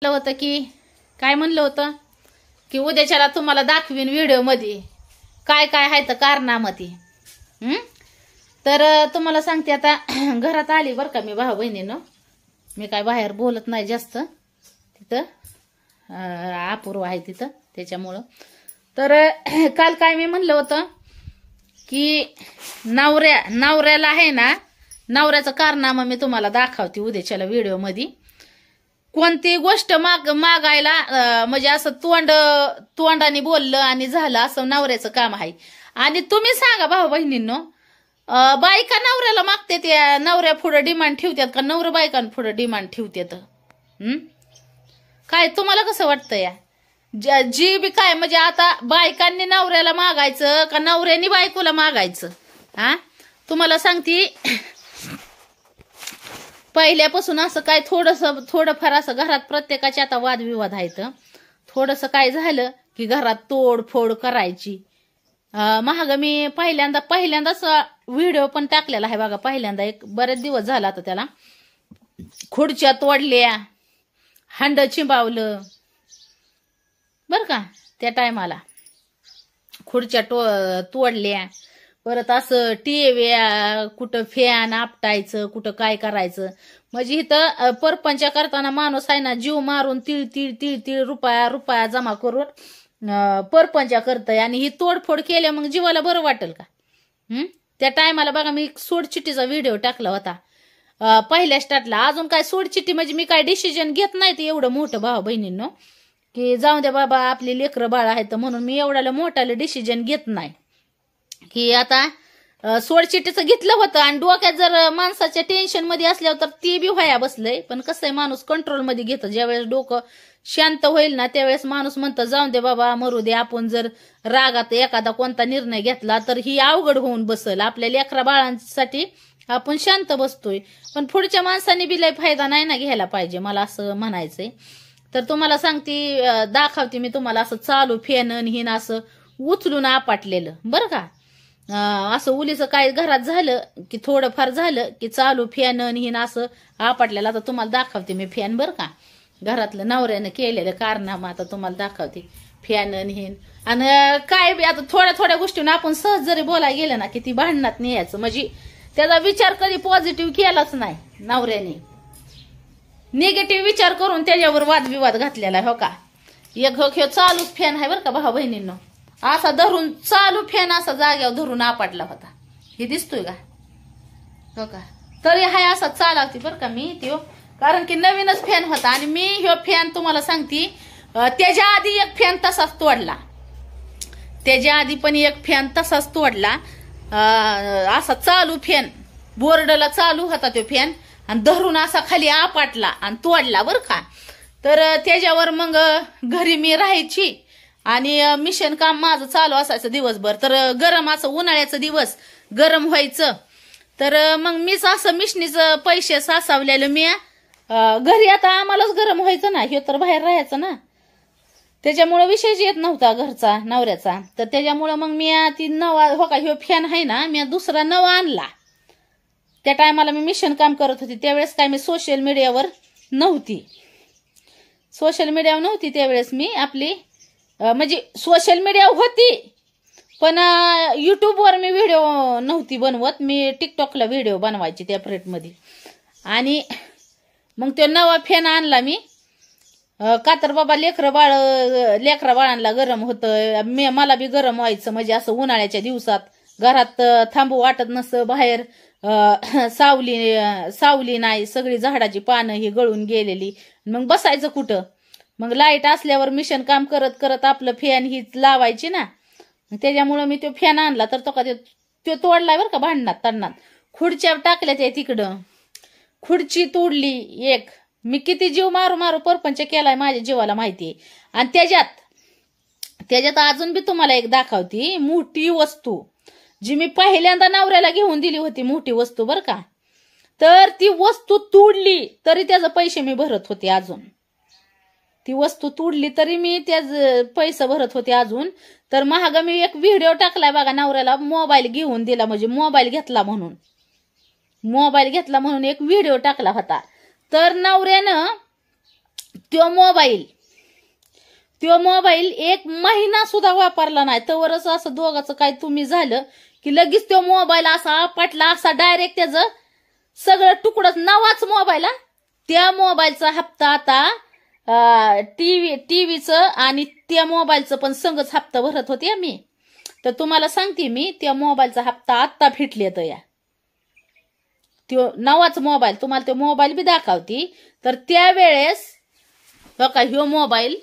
म्हटलं होतं की काय म्हणलं होतं की उद्याच्याला तुम्हाला दाखवीन व्हिडिओमध्ये काय काय आहे तर कारणामध्ये तर तुम्हाला सांगते आता घरात आली बरं का मी भाऊ बहिणीनं मी काय बाहेर बोलत नाही जास्त तिथं अपूर्व आहे तिथं त्याच्यामुळं तर काल काय मी म्हणलं होतं की नवऱ्या नवऱ्याला आहे ना नवऱ्याचं कारनामं मी तुम्हाला दाखवते उद्याच्याला व्हिडिओमध्ये कोणती गोष्ट माग मागायला म्हणजे असं तोंड तोंडाने बोललं आणि झालं असं नवऱ्याचं काम आहे आणि तुम्ही सांगा भाऊ बहिणींनो बायका नवऱ्याला मागते त्या नवऱ्या पुढं डिमांड ठेवतात का नवऱ्या बायकांना पुढं डिमांड ठेवतात काय तुम्हाला कसं वाटतं या जी बी काय म्हणजे आता बायकांनी नवऱ्याला मागायचं का नवऱ्यानी बायकोला मागायचं हा तुम्हाला सांगती पहिल्यापासून असं काय थोडंसं थोडंफार असं घरात प्रत्येकाचे आता वादविवाद आहेत थोडस काय झालं की घरात तोडफोड करायची महाग मी पहिल्यांदा पहिल्यांदाच व्हिडिओ पण टाकलेला आहे बघा पहिल्यांदा एक बरेच दिवस झाला आता त्याला खुर्च्या तोडल्या हांड चिंबावलं बरं का त्या टायमाला खुर्च्या तो तोडल्या परत असं टी कुठं फॅन आपटायचं कुठं काय करायचं म्हणजे इथं परपंच करताना माणूस आहे ना जीव मारून तीळ तीळ तीळ तीळ रुपया रुपया जमा करून परपंचा करतय आणि ही तोडफोड केल्या मग जीवाला बरं वाटेल का हम्म त्या टायमाला बघा मी सोडचिटीचा व्हिडिओ टाकला होता पहिल्या स्टार्टला अजून काय सोडचिटी म्हणजे मी काय डिसिजन घेत नाही ते एवढं मोठं भाऊ बहिणींनो की जाऊ द्या बाबा आपली लेकरं बाळ आहेत म्हणून मी एवढ्याला मोठ्याला डिसिजन घेत नाही की आता सोडशिटीचं घेतलं होतं आणि डोक्यात जर माणसाच्या टेन्शन मध्ये असल्यावर तर ती बी व्हाया बसलंय पण कसं आहे माणूस कंट्रोलमध्ये घेतं ज्यावेळेस डोकं शांत होईल ना त्यावेळेस माणूस म्हणतं जाऊन दे बाबा मरू दे आपण जर रागात एखादा कोणता निर्णय घेतला तर ही अवघड होऊन बसल आपल्या लेकरा बाळांसाठी आपण शांत बसतोय पण पुढच्या माणसाने बिलाय फायदा नाही ना घ्यायला पाहिजे मला असं म्हणायचंय तर तुम्हाला सांगते दाखवते मी तुम्हाला असं चालू फेनन हिन असं उचलून आपटलेलं बरं का असं उलीचं काय घरात झालं की थोडंफार झालं की चालू फॅन हिन असं आपटल्याला आता तुम्हाला दाखवते मी फॅन बरं का घरातलं नवऱ्यानं केलेलं कारनामा आता तुम्हाला दाखवते फॅन हिन आणि काय बी आता थोड्या थोड्या गोष्टींना आपण सहज जरी बोलायला गेलं ना की ती भांडणात न्यायचं म्हणजे त्याचा विचार कधी पॉझिटिव्ह केलाच नाही नवऱ्याने निगेटिव्ह विचार करून त्याच्यावर वादविवाद घातलेला हो का एक हो चालूच फॅन आहे बरं का भाऊ बहिणींना असा धरून चालू फॅन असा जाग्यावर धरून आपटला होता हे दिसतोय का हो का तरी हाय असा चालवती बरं का मी तो कारण की नवीनच फॅन होता आणि मी ह्यो फॅन तुम्हाला सांगते त्याच्या आधी एक फॅन तसाच तोडला त्याच्या आधी पण एक फॅन तसाच तोडला असा चालू फॅन बोर्डला चालू होता तो फॅन आणि धरून असा खाली आपटला आणि तोडला बरं का तर त्याच्यावर मग घरी मी राहायची आणि मिशन काम माझं चालू असायचं दिवसभर तर गरम असं उन्हाळ्याचं दिवस गरम व्हायचं तर मग मीच असं मिशनीचं पैसे सासावलेलं मी घरी आता आम्हालाच गरम व्हायचं ना हे तर बाहेर राहायचं ना त्याच्यामुळं विषयच येत नव्हता घरचा नवऱ्याचा तर त्याच्यामुळं मग मी ती नवा हो का ह्यो फॅन आहे ना मी दुसरा नवा आणला त्या टायमाला मी मिशन काम करत होती त्यावेळेस काय मी सोशल मीडियावर नव्हती सोशल मीडियावर नव्हती त्यावेळेस मी आपली म्हणजे सोशल मीडिया होती पण युट्यूबवर मी व्हिडिओ नव्हती बनवत मी टिकटॉकला व्हिडिओ बनवायची त्या प्रेटमध्ये आणि मग तो नवा फॅन आणला मी कातर बाबा लेकरं बाळ लेकरा बाळांना गरम होतं मी मला बी गरम व्हायचं म्हणजे असं उन्हाळ्याच्या दिवसात घरात थांबू वाटत नसतं बाहेर सावली सावली नाही सगळी झाडाची पानं ही गळून गेलेली मग बसायचं कुठं मग लाईट असल्यावर मिशन काम करत करत आपलं फॅन ही लावायची ना त्याच्यामुळं मी तो फॅन आणला तर तो का तो तोडला बरं का भांडणात तडणात खुडच्या टाकल्या त्या तिकडं खुर्ची तोडली एक मी किती जीव मारू मारू परपंच केलाय माझ्या जीवाला माहिती आणि त्याच्यात त्याच्यात अजून बी तुम्हाला एक दाखवती मोठी वस्तू जी मी पहिल्यांदा नवऱ्याला घेऊन दिली होती मोठी वस्तू बरं का तर ती वस्तू तोडली तरी त्याचं पैसे मी भरत होते अजून ती वस्तू तुडली तरी मी त्या पैसे भरत होते अजून तर महाग मी एक व्हिडिओ टाकलाय बघा नवऱ्याला मोबाईल घेऊन दिला म्हणजे मोबाईल घेतला म्हणून मोबाईल घेतला म्हणून एक व्हिडिओ टाकला होता तर नवऱ्यानं तो मोबाईल तो मोबाईल एक महिना सुद्धा वापरला नाही तरच असं दोघाचं काय तुम्ही झालं की लगेच तो मोबाईल असा आपटला असा डायरेक्ट त्याचं सगळं तुकडं नवाच मोबाईल त्या मोबाईलचा हप्ता आता टीव्ही टीव्हीचं आणि त्या मोबाईलचं पण संगच हप्ता भरत होते मी तर तुम्हाला सांगते मी त्या मोबाईलचा हप्ता आत्ता फिटले तर या तो नवाच मोबाईल तुम्हाला तो मोबाईल बी दाखवती तर त्यावेळेस बघा ह्यो मोबाईल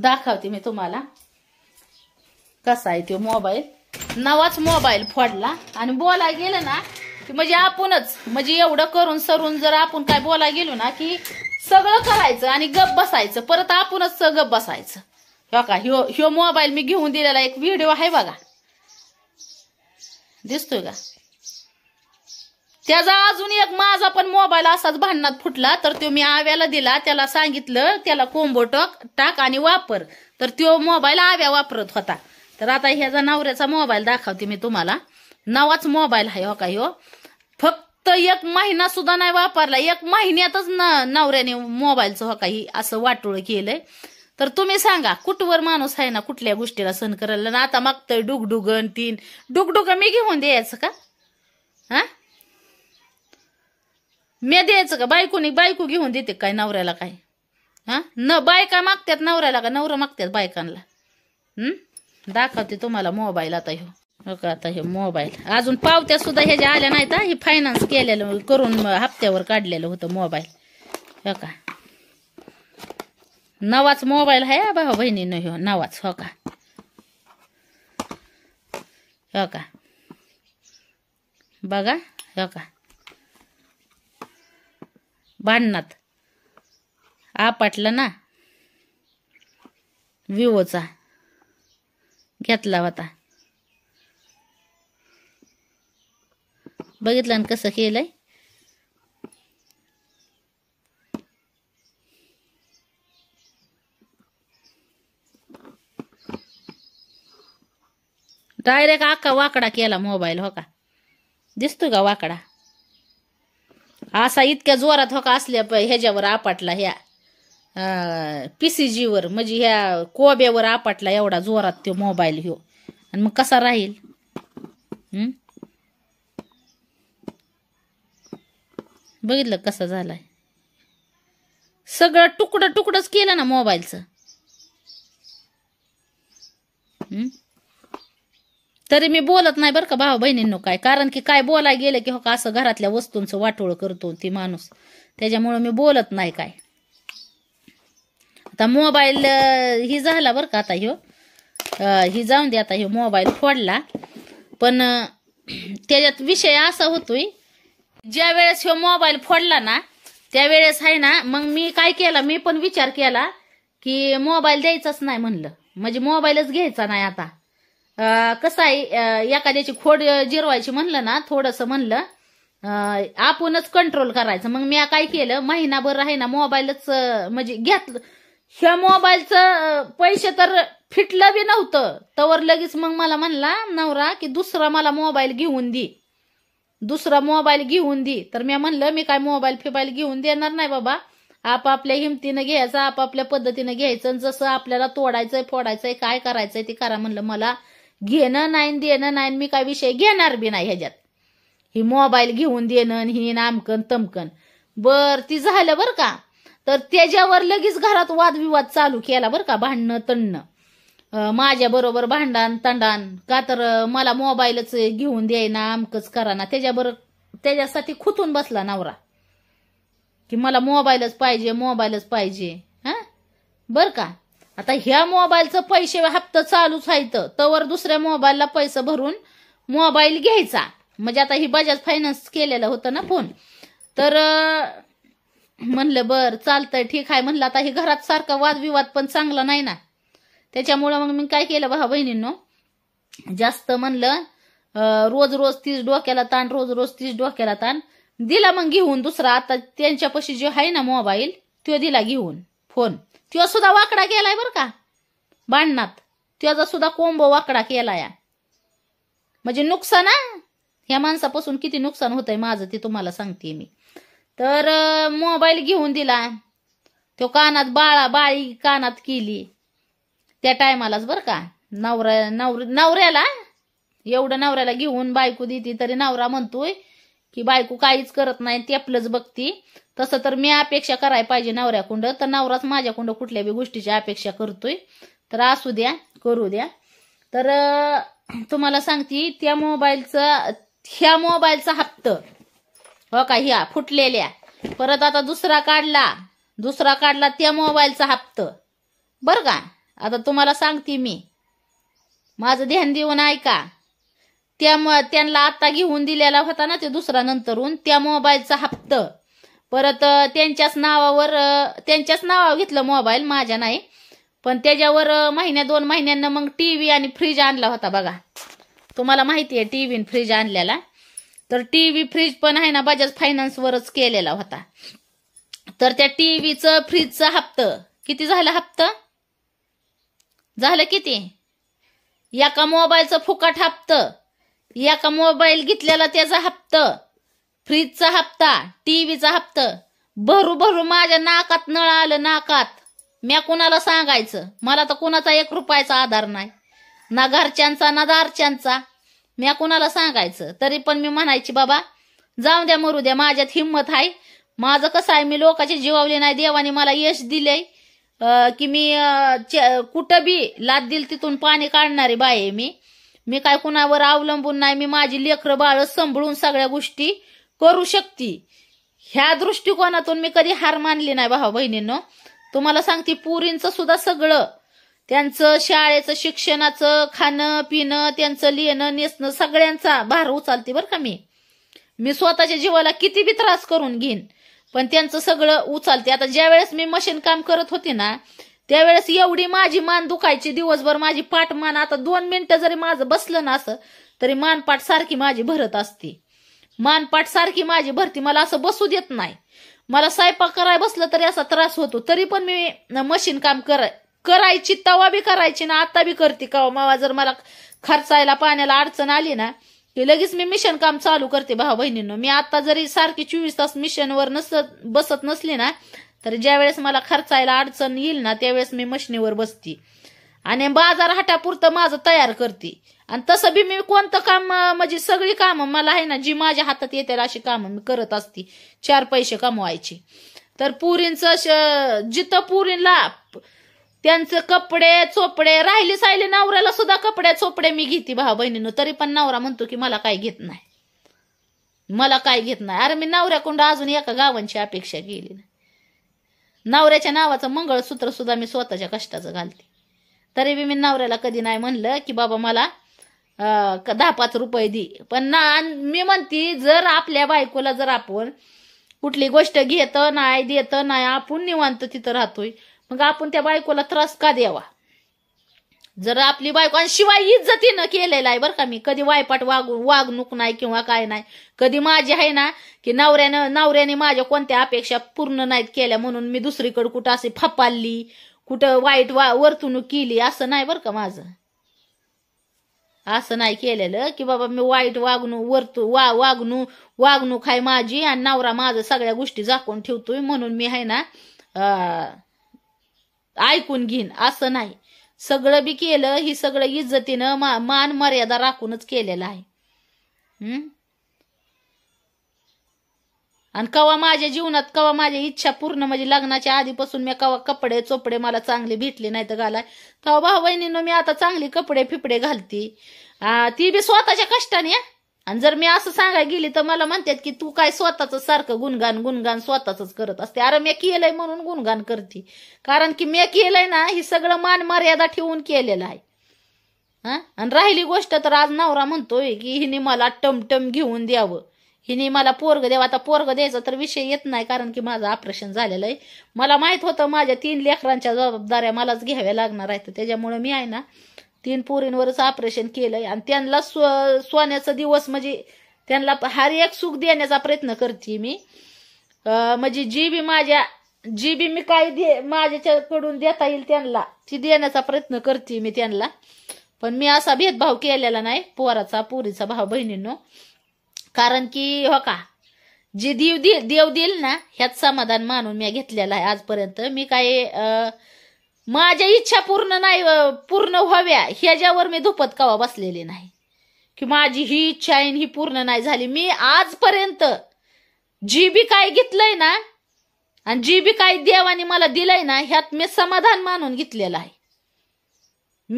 दाखवते मी तुम्हाला कसा आहे तो मोबाईल नवाच मोबाईल फोडला आणि बोला गेलं ना की म्हणजे आपणच म्हणजे एवढं करून सरून जर आपण काय बोला गेलो ना की सगळं करायचं आणि गप बसायचं परत आपणच गप बसायचं हो का ह्यो ह्यो मोबाईल मी घेऊन दिलेला एक व्हिडिओ आहे बघा दिसतोय का त्याचा अजून एक माझा पण मोबाईल असाच भांडणात फुटला तर तो मी आव्याला दिला त्याला सांगितलं त्याला कोंबोटक टाक आणि वापर तर तो मोबाईल आव्या वापरत होता तर आता ह्याचा नवऱ्याचा मोबाईल दाखवते मी तुम्हाला नवाच मोबाईल आहे हो का हो फक्त तर एक महिना सुद्धा नाही वापरला एक महिन्यातच नवऱ्याने मोबाईलचं हो काही असं वाटोळ केलंय तर तुम्ही सांगा कुठवर माणूस आहे ना कुठल्या गोष्टीला सहन करायला ना आता मागतोय डुगडुगन तीन डुगडुग मी घेऊन द्यायचं का हा मी द्यायचं का बायकोनी बायको घेऊन देते काय नवऱ्याला काय हा न बायका मागतात नवऱ्याला का नवरा मागतात बायकांना दाखवते तुम्हाला मोबाईल आता हो हो का आता हे मोबाईल अजून पावत्या सुद्धा ह्याच्या आल्या नाहीत हे फायनान्स केलेलं करून हप्त्यावर काढलेलं होतं मोबाईल हो का नवाच मोबाईल आहे भावा बहिणीनं हो नवाच हो का हो का बघा हो का भांडणात आपटलं ना विवोचा घेतला होता बघितलं ना कसं केलंय डायरेक्ट आका वाकडा केला मोबाईल हो का दिसतो का वाकडा असा इतक्या जोरात हो का असल्या ह्याच्यावर आपटला ह्या पीसीजीवर म्हणजे ह्या कोब्यावर आपटला एवढा जोरात तो मोबाईल ह्यो आणि मग कसा राहील बघितलं कसा झालाय सगळं तुकडं तुकडंच केलं ना मोबाईलचं तरी मी बोलत नाही बरं का भाऊ बहिणींनो काय कारण की काय बोलाय गेलं की हो का असं घरातल्या वस्तूंचं वाटोळ करतो ती माणूस त्याच्यामुळं मी बोलत नाही काय आता मोबाईल ही झाला बरं का आता ह्यो ही जाऊन दे आता ह्यो मोबाईल फोडला पण त्याच्यात विषय असा होतोय ज्या वेळेस हा मोबाईल फोडला ना त्यावेळेस आहे ना मग मी काय केला मी पण विचार केला की मोबाईल द्यायचाच नाही म्हणलं म्हणजे मोबाईलच घ्यायचा नाही आता कसं आहे एखाद्याची खोड जिरवायची म्हणलं ना थोडंसं म्हणलं आपणच कंट्रोल करायचं मग मी काय केलं महिनाभर आहे ना मोबाईलच म्हणजे घेतलं ह्या मोबाईलचं पैसे तर फिटलं बी नव्हतं तवर लगेच मग मला म्हणला नवरा की दुसरा मला मोबाईल घेऊन दे दुसरा मोबाईल घेऊन दे तर मी म्हणलं मी काय मोबाईल फिबाईल घेऊन देणार नाही बाबा आपापल्या हिमतीनं घ्यायचं आपापल्या पद्धतीनं घ्यायचं जसं आपल्याला तोडायचंय फोडायचंय काय करायचंय ते करा म्हणलं मला घेणं नाही देणं नाही मी काय विषय घेणार बी नाही ह्याच्यात ही मोबाईल घेऊन देणं ही नामकन तमकन बर ती झालं बरं का तर त्याच्यावर लगेच घरात वादविवाद चालू केला बरं का भांडणं तणणं माझ्या बरोबर भांडण तंडान का तर मला मोबाईलच घेऊन द्यायना अमकच करा ना त्याच्याबर त्याच्यासाठी खुतून बसला नवरा की मला मोबाईलच पाहिजे मोबाईलच पाहिजे हा बर का आता ह्या मोबाईलचं पैसे हप्ता चालूच आहेत तवर दुसऱ्या मोबाईलला पैसे भरून मोबाईल घ्यायचा म्हणजे आता ही बजाज फायनान्स केलेला होता ना फोन तर म्हणलं बर चालतंय ठीक आहे म्हणलं आता हे घरात सारखा वादविवाद पण चांगला नाही ना त्याच्यामुळं मग मी काय केलं बहा बहिणींनो जास्त म्हणलं रोज रोज तीच डोक्याला ताण रोज रोज तीच डोक्याला ताण दिला मग घेऊन दुसरा आता त्यांच्यापाशी जे आहे ना मोबाईल तो दिला घेऊन फोन तो सुद्धा वाकडा केलाय बरं का भांडणात त्याचा सुद्धा कोंबो वाकडा केला म्हणजे नुकसान ह्या माणसापासून किती नुकसान होतंय माझं ते तुम्हाला सांगते मी तर मोबाईल घेऊन दिला तो कानात बाळा बाळी कानात केली त्या टायमालाच बरं का नवऱ्या नवर नवऱ्याला एवढं नवऱ्याला घेऊन बायको देते तरी नवरा म्हणतोय की बायको काहीच करत नाही ते आपलंच बघती तसं तर मी अपेक्षा करायला पाहिजे नवऱ्याकुंड तर नवराच माझ्याकुंड कुठल्या बी गोष्टीची अपेक्षा करतोय तर असू द्या करू द्या तर तुम्हाला सांगते त्या मोबाईलचा ह्या मोबाईलचा हप्त हो का ह्या फुटलेल्या परत आता दुसरा काढला दुसरा काढला त्या मोबाईलचा हप्त बरं का आता तुम्हाला सांगते मी माझं ध्यान देऊन ऐका त्या त्यांना आत्ता घेऊन दिलेला होता ना ते दुसरा नंतरून त्या मोबाईलचा हप्त परत त्यांच्याच नावावर त्यांच्याच नावावर घेतलं मोबाईल माझ्या नाही पण त्याच्यावर महिन्या दोन महिन्यांना मग टीव्ही आणि फ्रीज आणला होता बघा तुम्हाला माहिती आहे टीव्ही आणि फ्रीज आणलेला तर टीव्ही फ्रीज पण आहे ना बजाज फायनान्सवरच केलेला होता तर त्या टीव्हीचं फ्रीजचं फ्रीजचा हप्त किती झाला हप्ता झालं किती एका मोबाईलचं फुकट हप्त एका मोबाईल घेतलेला त्याचा हप्त फ्रीजचा हप्ता टीव्हीचा हप्त भरू भरू माझ्या नाकात नळ आलं नाकात म्या कुणाला सांगायचं मला तर कुणाचा एक रुपयाचा आधार नाही ना घरच्यांचा ना दारच्यांचा म्या कुणाला सांगायचं तरी पण मी म्हणायची बाबा जाऊ द्या मरू द्या माझ्यात हिंमत आहे माझं कसं आहे मी लोकाची जिवावली नाही देवानी मला यश दिले की मी कुठं बी लाद दिल तिथून पाणी काढणारी बाय आहे मी मी काय कुणावर अवलंबून नाही मी माझी लेकरं बाळ सांभाळून सगळ्या गोष्टी करू शकते ह्या दृष्टिकोनातून मी कधी हार मानली नाही भाऊ बहिणीनं तुम्हाला सांगते पुरींचं सुद्धा सगळं त्यांचं शाळेचं शिक्षणाचं खाणं पिणं त्यांचं लिहिणं नेसणं सगळ्यांचा भार उचलते बरं का मी मी स्वतःच्या जीवाला किती बी त्रास करून घेईन पण त्यांचं सगळं उचलते आता ज्या वेळेस मी मशीन काम करत होते ना त्यावेळेस एवढी माझी मान दुखायची दिवसभर माझी पाठ मान आता दोन मिनिटं जरी माझं बसलं ना असं तरी मानपाठ सारखी माझी भरत असते मानपाठ सारखी माझी भरती मला असं बसू देत नाही मला स्वयंपाक कराय बसलं तरी असा त्रास होतो तरी पण मी मशीन काम करा करायची तवा बी करायची ना आता बी करते का मावा जर मला खर्चायला पाण्याला अडचण आली ना लगेच मी मिशन काम चालू करते भाऊ बहिणींनो मी आता जरी सारखी चोवीस तास मिशनवर नसत बसत नसले ना तर ज्या वेळेस मला खर्चायला अडचण येईल ना त्यावेळेस मी मशिनीवर बसते आणि बाजार हटापुरतं माझं तयार करते आणि तसं बी मी कोणतं काम म्हणजे सगळी कामं मला आहे ना जी माझ्या हातात येतील अशी कामं मी करत असते चार पैसे कमवायचे तर पुरींचं जिथं पुरीला त्यांचे कपडे चोपडे राहिले सायले नवऱ्याला सुद्धा कपडे चोपडे मी घेते भाऊ बहिणीनं तरी पण नवरा म्हणतो की मला काय घेत नाही मला काय घेत नाही अरे मी नवऱ्याकडून अजून एका गावांची अपेक्षा केली नाही नवऱ्याच्या नावाचं मंगळसूत्र सुद्धा मी स्वतःच्या कष्टाचं घालते तरी बी मी नवऱ्याला कधी नाही म्हणलं की बाबा मला दहा पाच रुपये दे पण ना मी म्हणते जर आपल्या बायकोला जर आपण कुठली गोष्ट घेत नाही देत नाही आपण निवांत तिथं राहतोय मग आपण त्या बायकोला त्रास का द्यावा जर आपली बायको आणि शिवाय इज्जतीनं केलेलं आहे बरं का मी कधी वायपाट वागू वागणूक नाही किंवा काय नाही कधी माझी आहे ना की नवऱ्यानं नवऱ्याने माझ्या कोणत्या अपेक्षा पूर्ण नाहीत केल्या म्हणून मी दुसरीकडे कुठं असे फपालली कुठं वाईट वा वर्तणूक केली असं नाही बरं का माझं असं नाही केलेलं की बाबा मी वाईट वागणू वरतू वा वागणू वागणूक आहे माझी आणि नवरा माझं सगळ्या गोष्टी झाकून ठेवतोय म्हणून मी आहे ना ऐकून घेईन असं नाही सगळं बी केलं ही सगळं इज्जतीनं मान मर्यादा राखूनच केलेलं आहे हम्म आणि कवा माझ्या जीवनात कवा माझ्या इच्छा पूर्ण म्हणजे लग्नाच्या आधीपासून मी कवा कपडे चोपडे मला चांगले भेटले नाही तर घालाय तेव्हा भाऊ बहिणीनं मी आता चांगले कपडे फिपडे घालती ती बी स्वतःच्या कष्टाने आणि जर मी असं सांगायला गेली तर मला म्हणतात की तू काय स्वतःच सारखं गुणगान गुणगान स्वतःच करत असते अरे मी केलंय म्हणून गुणगान करते कारण की मी केलंय ना हे सगळं मान मर्यादा ठेवून केलेलं आहे हा आणि राहिली गोष्ट तर आज नवरा म्हणतोय की हिने मला टमटम घेऊन द्यावं हिने मला पोरग द्यावं आता पोरग द्यायचा तर विषय येत नाही कारण की माझं ऑपरेशन झालेलं आहे मला माहित होतं माझ्या तीन लेकरांच्या जबाबदाऱ्या मलाच घ्याव्या लागणार आहेत त्याच्यामुळे मी आहे ना तीन पोरींवरच ऑपरेशन केलंय आणि त्यांना सोन्याचा दिवस म्हणजे त्यांना हर एक सुख देण्याचा प्रयत्न करते मी म्हणजे जी बी माझ्या जी बी मी काय दे माझ्याकडून देता येईल त्यांना ती देण्याचा प्रयत्न करते मी त्यांना पण मी असा भेदभाव केलेला नाही पोराचा पोरीचा भाव बहिणींनो कारण की हो का जे देव देव देईल ना ह्याच समाधान मानून मी घेतलेला आहे आजपर्यंत मी काय माझ्या इच्छा पूर्ण नाही पूर्ण व्हाव्या ह्याच्यावर मी धुपत कावा बसलेले नाही की माझी ही इच्छा आहे ही पूर्ण नाही झाली मी आजपर्यंत जी बी काय घेतलंय ना आणि जी बी काय देवाने मला दिलंय ना ह्यात मी समाधान मानून घेतलेलं आहे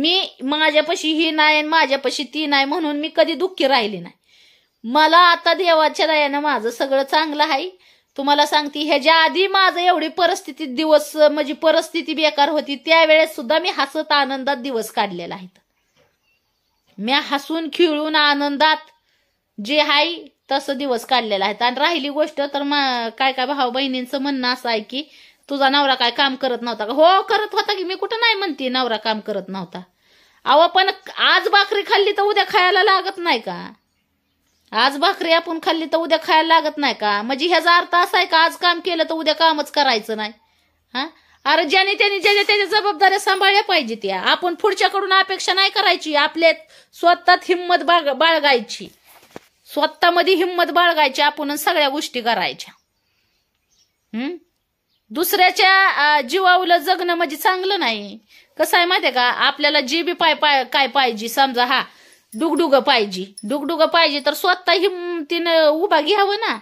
मी माझ्यापाशी ही नाही माझ्यापाशी ती नाही म्हणून मी कधी दुःखी राहिली नाही मला आता देवाच्या दयानं माझं सगळं चांगलं आहे तुम्हाला सांगते ह्याच्या आधी माझं एवढी परिस्थिती दिवस म्हणजे परिस्थिती बेकार होती त्यावेळेस सुद्धा मी हसत आनंदात दिवस काढलेला आहे म्या हसून खिळून आनंदात जे आहे तसं दिवस काढलेला आहे आणि राहिली गोष्ट तर काय काय भाऊ बहिणींचं म्हणणं असं आहे की तुझा नवरा काय काम करत नव्हता का हो करत होता की मी कुठं नाही म्हणते नवरा काम करत नव्हता अहो पण आज भाकरी खाल्ली तर उद्या खायला लागत नाही का आज भाकरी आपण खाल्ली तर उद्या खायला लागत नाही का म्हणजे ह्याचा अर्थ असा आहे का आज काम केलं तर उद्या कामच करायचं नाही हा अरे ज्याने त्याने ज्याच्या त्याच्या जबाबदाऱ्या सांभाळल्या पाहिजे त्या आपण पुढच्याकडून अपेक्षा नाही करायची आपल्या स्वतःत हिंमत बाळ बाळगायची स्वतःमध्ये हिंमत बाळगायची आपण सगळ्या गोष्टी करायच्या हम्म दुसऱ्याच्या जीवावलं जगणं म्हणजे चांगलं नाही कसं आहे माहिती का आपल्याला जी बी पाय पाय काय पाहिजे समजा हा डुगडुग पाहिजे डुगडुग पाहिजे तर स्वतः ही तिनं उभा घ्यावं ना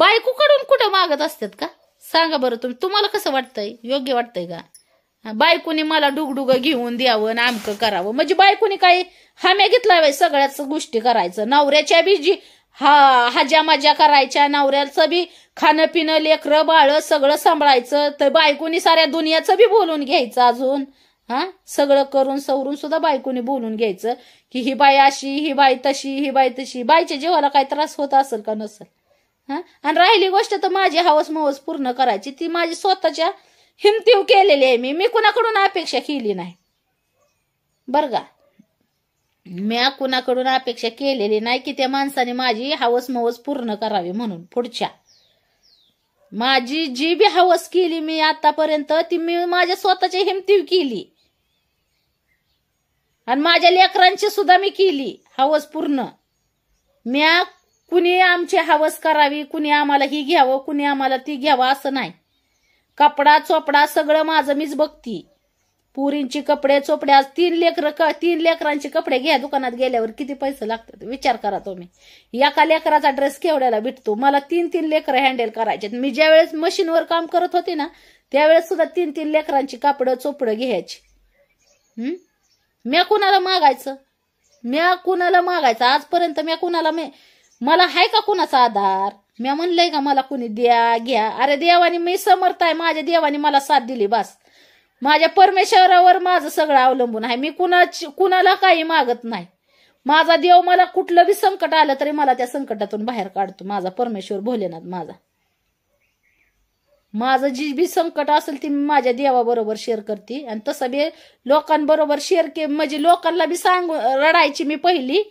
बायको कडून कुठं मागत असतात का सांगा बरं तुम्ही तुम्हाला कसं वाटतंय योग्य वाटतंय का बायकोने मला डुगडुग घेऊन द्यावं आणि आमकं करावं म्हणजे बायकोने काय हम्या घेतला बाई सगळ्याच गोष्टी करायचं नवऱ्याच्या बी जी हा हाज्या माज्या करायच्या नवऱ्याचं बी खाणं पिणं लेकरं बाळ सगळं सांभाळायचं तर बायकोनी साऱ्या दुनियाचं बी बोलून घ्यायचं अजून हा सगळं करून सवरून सुद्धा बायकोने बोलून घ्यायचं की ही बाई अशी ही बाई तशी ही बाई तशी बाईच्या जेवाला काही त्रास होत असेल का नसेल हा आणि राहिली गोष्ट तर माझी हवस मवस पूर्ण करायची ती माझी स्वतःच्या हिमतीव केलेली आहे मी मी कुणाकडून अपेक्षा केली नाही बर का मी कुणाकडून अपेक्षा केलेली नाही की त्या माणसाने माझी हवस मवस पूर्ण करावी म्हणून पुढच्या माझी जी बी हवस केली मी आतापर्यंत ती मी माझ्या स्वतःची हिमतीव केली आणि माझ्या लेकरांची सुद्धा मी केली हवस पूर्ण म्या कुणी आमची हवस करावी कुणी आम्हाला ही घ्यावं कुणी आम्हाला ती घ्यावं असं नाही कपडा चोपडा सगळं माझं मीच बघती पुरींची कपडे चोपडे आज तीन लेकर तीन लेकरांचे कपडे घ्या दुकानात गेल्यावर किती पैसे लागतात विचार करा तुम्ही एका लेकराचा ड्रेस केवढ्याला भेटतो मला तीन तीन लेकरं हँडल करायचे मी ज्यावेळेस मशीनवर काम करत होते ना त्यावेळेस सुद्धा तीन तीन लेकरांची कापडं चोपडं घ्यायची हम्म म्या कुणाला मागायचं म्या कुणाला मागायचं आजपर्यंत म्या कुणाला मी मला हाय का कुणाचा आधार म्या म्हणलंय का मला कुणी द्या घ्या अरे देवाने मी समर्थ आहे माझ्या देवाने मला साथ दिली बस माझ्या परमेश्वरावर माझं सगळं अवलंबून आहे मी कुणाची कुणाला काही मागत नाही माझा देव मला कुठलं बी संकट आलं तरी मला त्या संकटातून बाहेर काढतो माझा परमेश्वर भोलेनाथ माझा माझं जी बी संकट असेल ती मी माझ्या देवाबरोबर शेअर करते आणि तसं बी लोकांबरोबर शेअर के म्हणजे लोकांना बी सांग रडायची मी पहिली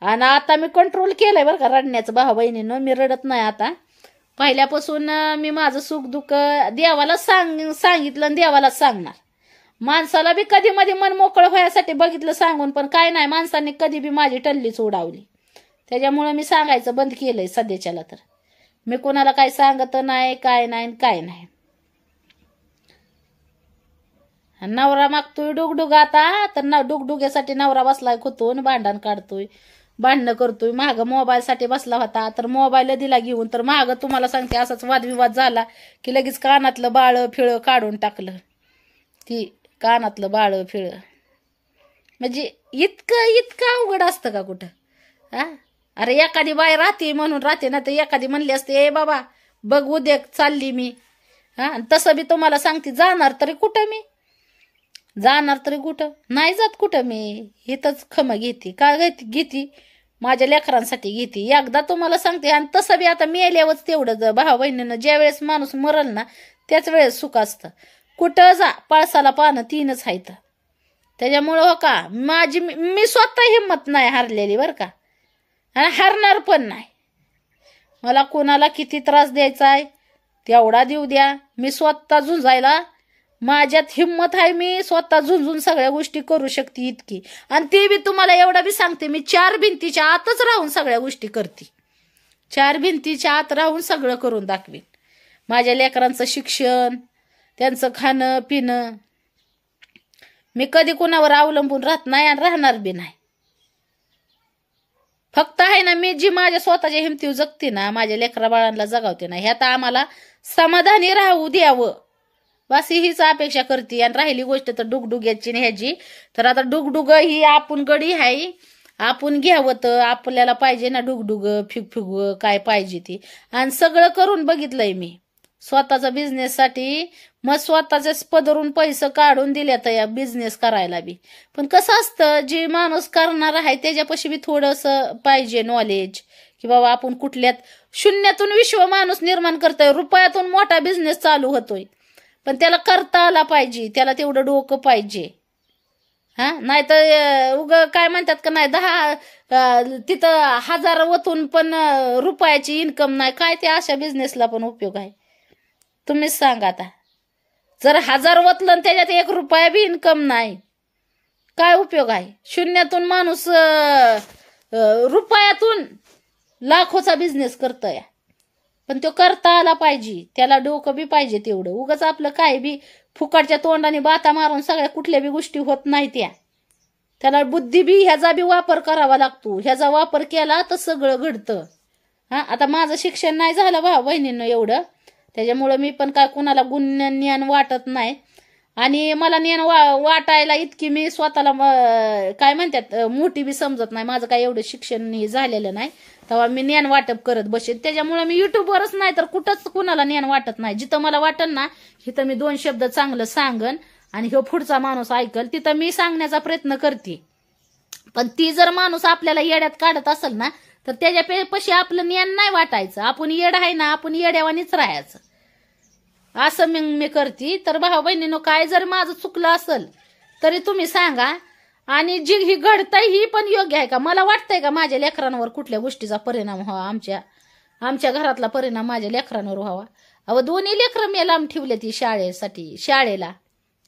आणि आता मी कंट्रोल केलंय बरं का रडण्याचं भाऊ बहिणीनं मी रडत नाही आता पहिल्यापासून मी माझं सुख दुःख देवाला सांग सांगितलं आणि देवालाच सांगणार माणसाला बी कधी मध्ये मन मोकळं व्हायसाठी बघितलं सांगून पण काय नाही माणसांनी कधी बी माझी टल्लीच उडावली त्याच्यामुळं मी सांगायचं बंद केलंय सध्याच्याला तर मी कोणाला काय सांगत नाही काय नाही काय नाही नवरा मागतोय डुगडुग आता तर ना डुगडुग्यासाठी नवरा बसलाय खोतून भांडण काढतोय भांडणं करतोय माग मोबाईलसाठी बसला होता तर मोबाईल दिला घेऊन तर माग तुम्हाला सांगते असाच वादविवाद झाला की लगेच कानातलं बाळ फिळ काढून टाकलं ती कानातलं बाळ फिळ म्हणजे इतकं इतकं अवघड असतं का कुठं हा अरे एखादी बाय राहते म्हणून राहते ना तर एखादी म्हणली असते ए बाबा बघ उद्या चालली मी हा तसं बी तुम्हाला सांगते जाणार तरी कुठं मी जाणार तरी कुठं नाही जात कुठं मी इथंच खम घेते का घेत घेते माझ्या लेकरांसाठी घेते एकदा तुम्हाला सांगते आणि तसं बी आता मेल्यावरच तेवढं भाऊ बहिणीनं ज्या वेळेस माणूस मरल ना त्याच वेळेस सुख असतं कुठं जा पाळसाला पानं तीनच तर त्याच्यामुळं हो का माझी मी स्वतः हिंमत नाही हरलेली बरं का आणि हरणार पण नाही मला कोणाला किती त्रास द्यायचा आहे तेवढा देऊ द्या मी स्वतः झुंजायला माझ्यात हिंमत आहे मी स्वतः झुंजून सगळ्या गोष्टी करू शकते इतकी आणि ती बी तुम्हाला एवढा बी सांगते मी चार भिंतीच्या आतच राहून सगळ्या गोष्टी करते चार भिंतीच्या आत राहून सगळं करून दाखवीन माझ्या लेकरांचं शिक्षण त्यांचं खाणं पिणं मी कधी कोणावर अवलंबून राहत नाही आणि राहणार बी नाही फक्त आहे ना मी जी माझ्या स्वतःच्या हिमतीव जगते ना माझ्या लेकरा बाळांना जगावते ना ह्यात आम्हाला समाधानी राहू द्यावं बस हीच अपेक्षा करते आणि राहिली गोष्ट तर डुगडुग्याची आणि ह्याची तर आता डुगडुग ही आपण गडी आहे आपण घ्यावं तर आपल्याला पाहिजे ना डुगडुग फिगफिग काय पाहिजे ती आणि सगळं करून बघितलंय मी स्वतःचा बिझनेससाठी मग स्वतःचे पदरून पैसे काढून दिल्यात या बिझनेस करायला बी पण कसं असतं जे माणूस करणार आहे त्याच्यापाशी बी थोडंसं पाहिजे नॉलेज की बाबा आपण कुठल्यात शून्यातून विश्व माणूस निर्माण करतोय रुपयातून मोठा बिझनेस चालू होतोय पण त्याला करता आला पाहिजे त्याला तेवढं डोकं पाहिजे हा नाही तर उग काय म्हणतात का नाही दहा तिथं हजार वतून पण रुपयाची इन्कम नाही काय ते अशा बिझनेसला पण उपयोग आहे तुम्हीच सांगा आता जर हजार वतलं त्याच्यात एक रुपया बी इन्कम नाही काय उपयोग आहे शून्यातून माणूस रुपयातून लाखोचा बिझनेस करतोय पण तो करता आला पाहिजे त्याला डोकं बी पाहिजे तेवढं उगाच आपलं काय बी फुकटच्या तोंडाने बाता मारून सगळ्या कुठल्या बी गोष्टी होत नाही त्या त्याला बुद्धी बी ह्याचा बी वापर करावा लागतो ह्याचा वापर केला तर सगळं घडतं हा आता माझं शिक्षण नाही झालं भाऊ बहिणींना एवढं त्याच्यामुळं मी पण काय कुणाला गुण ज्ञान वाटत नाही आणि मला ज्ञान वा वाटायला इतकी मी स्वतःला काय म्हणतात मोठी बी समजत नाही माझं काय एवढं शिक्षण हे झालेलं नाही तेव्हा मी ज्ञान वाटप करत बसेन त्याच्यामुळे मी युट्यूबवरच नाही तर कुठंच कुणाला ज्ञान वाटत नाही जिथं मला वाटेल ना तिथं मी दोन शब्द चांगलं सांगन आणि ह्यो पुढचा माणूस ऐकल तिथं मी सांगण्याचा प्रयत्न करते पण ती जर माणूस आपल्याला येड्यात काढत असेल ना तर त्याच्या पशी आपलं ज्ञान नाही वाटायचं आपण येड आहे ना आपण येड्यावानीच राहायचं असं मी मी करते तर भाऊ बहिणीनो काय जर माझं चुकलं असेल तरी तुम्ही सांगा आणि जी ही घडतंय ही पण योग्य आहे का मला वाटतंय का माझ्या लेकरांवर कुठल्या गोष्टीचा परिणाम व्हावा आमच्या आमच्या घरातला परिणाम माझ्या लेकरांवर व्हावा अव दोन्ही लेकरं मी लांब ठेवले ती शाळेसाठी शाळेला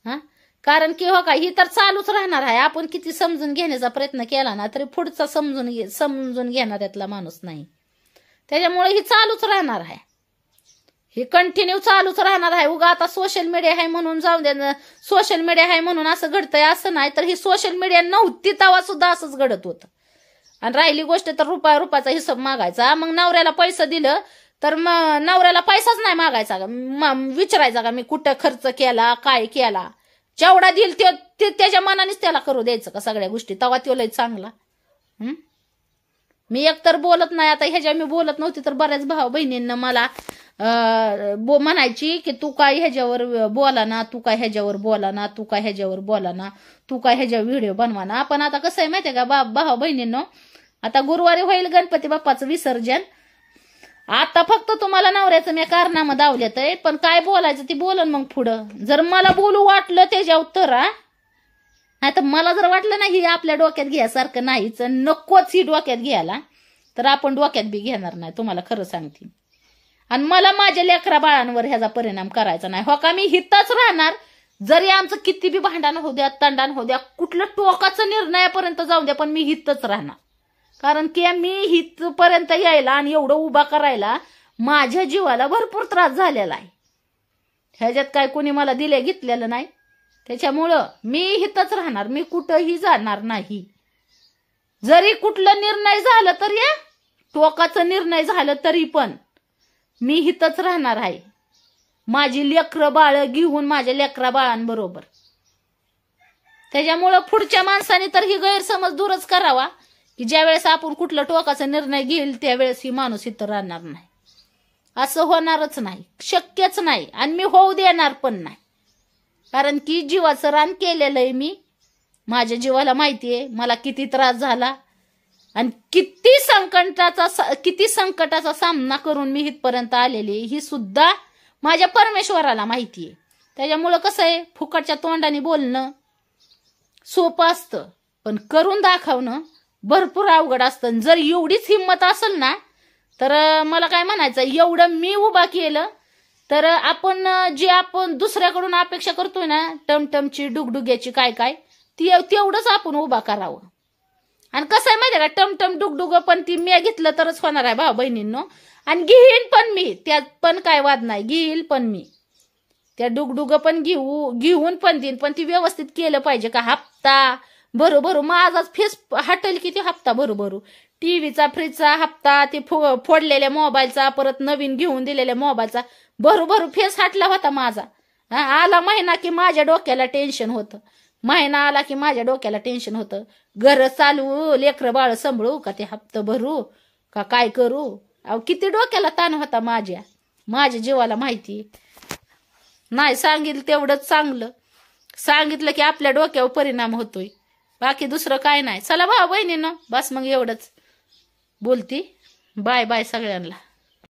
हां कारण की हो का ही तर चालूच राहणार आहे आपण किती समजून घेण्याचा प्रयत्न केला ना तरी पुढचा समजून घे समजून घेणार यातला माणूस नाही त्याच्यामुळे ही चालूच राहणार आहे हे कंटिन्यू चालूच राहणार आहे उगा आता सोशल मीडिया आहे म्हणून जाऊ दे सोशल मीडिया आहे म्हणून असं घडतंय असं नाही तर ही सोशल मीडिया नव्हती तेव्हा सुद्धा असंच घडत होतं आणि राहिली गोष्ट तर रुपया रुपयाचा हिशोब मागायचा मग नवऱ्याला पैसा दिलं तर मग नवऱ्याला पैसाच नाही मागायचा विचारायचा का मी कुठं खर्च केला काय केला जेवढा देईल ते त्याच्या मनानेच त्याला करू द्यायचं का सगळ्या गोष्टी तवा तो लय चांगला मी एकतर बोलत नाही आता ह्याच्या मी बोलत नव्हती तर बऱ्याच भाव बहिणींना मला बो म्हणायची की तू काय ह्याच्यावर बोला ना तू काय ह्याच्यावर बोला ना तू काय ह्याच्यावर बोला ना तू काय ह्याच्यावर व्हिडिओ बनवा ना आपण आता कसं आहे माहितीये का बा भाऊ बहिणींनो आता गुरुवारी होईल गणपती बाप्पाचं विसर्जन आता फक्त तुम्हाला नवऱ्याचं मी कारनामा आवलेत पण काय बोलायचं ती बोलन मग पुढं जर मला बोलू वाटलं त्याच्यावर तर तर मला जर वाटलं नाही ही आपल्या डोक्यात घ्यासारखं नाहीच नकोच ही डोक्यात घ्यायला तर आपण डोक्यात बी घेणार नाही तुम्हाला खरं सांगते आणि मला माझ्या लेकरा बाळांवर ह्याचा परिणाम करायचा नाही हो का मी हिताच राहणार जरी आमचं किती बी भांडण होऊ द्या तंडाण होऊ द्या कुठलं टोकाचं निर्णयापर्यंत जाऊ द्या पण मी हितच राहणार कारण की मी हितपर्यंत यायला आणि एवढं उभा करायला माझ्या जीवाला भरपूर त्रास झालेला आहे ह्याच्यात काय कोणी मला दिले घेतलेलं नाही त्याच्यामुळं मी हितच राहणार मी कुठंही जाणार नाही जरी कुठलं निर्णय झालं तर या टोकाचा निर्णय झालं तरी पण मी हितच राहणार आहे माझी लेकरं बाळ घेऊन माझ्या लेकरा बाळांबरोबर त्याच्यामुळं पुढच्या माणसाने तर ही गैरसमज दूरच करावा की ज्या वेळेस आपण कुठलं टोकाचा निर्णय घेईल त्यावेळेस ही माणूस इथं राहणार नाही असं होणारच नाही शक्यच नाही आणि मी होऊ देणार पण नाही कारण की जीवाचं रान केलेलं आहे मी माझ्या जीवाला माहितीये मला किती त्रास झाला आणि किती संकटाचा किती संकटाचा सामना करून मी इथपर्यंत आलेली ही सुद्धा माझ्या परमेश्वराला माहितीये त्याच्यामुळं कसं आहे फुकटच्या तोंडाने बोलणं सोपं असतं पण करून दाखवणं भरपूर अवघड असतं जर एवढीच हिंमत असेल ना तर मला काय म्हणायचं एवढं मी उभा केलं तर आपण जी आपण दुसऱ्याकडून अपेक्षा करतोय ना टमटमची डुगडुग्याची काय काय ती तेवढंच आपण उभा करावं आणि कसं आहे माहिती का टमटम डुगडुग पण ती मी घेतलं तरच होणार आहे भाऊ बहिणींनो आणि घेईन पण मी त्यात पण काय वाद नाही घेईल पण मी त्या डुगडुग पण घेऊ घेऊन पण देईन पण ती व्यवस्थित केलं पाहिजे का हप्ता भरू भरू माझाच फेस हटेल की ती हप्ता बरोबर टीव्हीचा फ्रीजचा हप्ता ते फो फोडलेल्या मोबाईलचा परत नवीन घेऊन दिलेल्या मोबाईलचा भरू भरू फेस हाटला होता माझा आला महिना की माझ्या डोक्याला टेन्शन होतं महिना आला की माझ्या डोक्याला टेन्शन होतं घर चालू लेकर बाळ सांभाळू का ते हप्ता भरू का काय करू अ किती डोक्याला ताण होता माझ्या माझ्या जीवाला माहिती नाही सांगितलं तेवढंच चांगलं सांगितलं की आपल्या डोक्यावर परिणाम होतोय बाकी दुसरं काय नाही चला भाऊ बहिणीनं बस मग एवढंच बोलती बाय बाय सगळ्यांना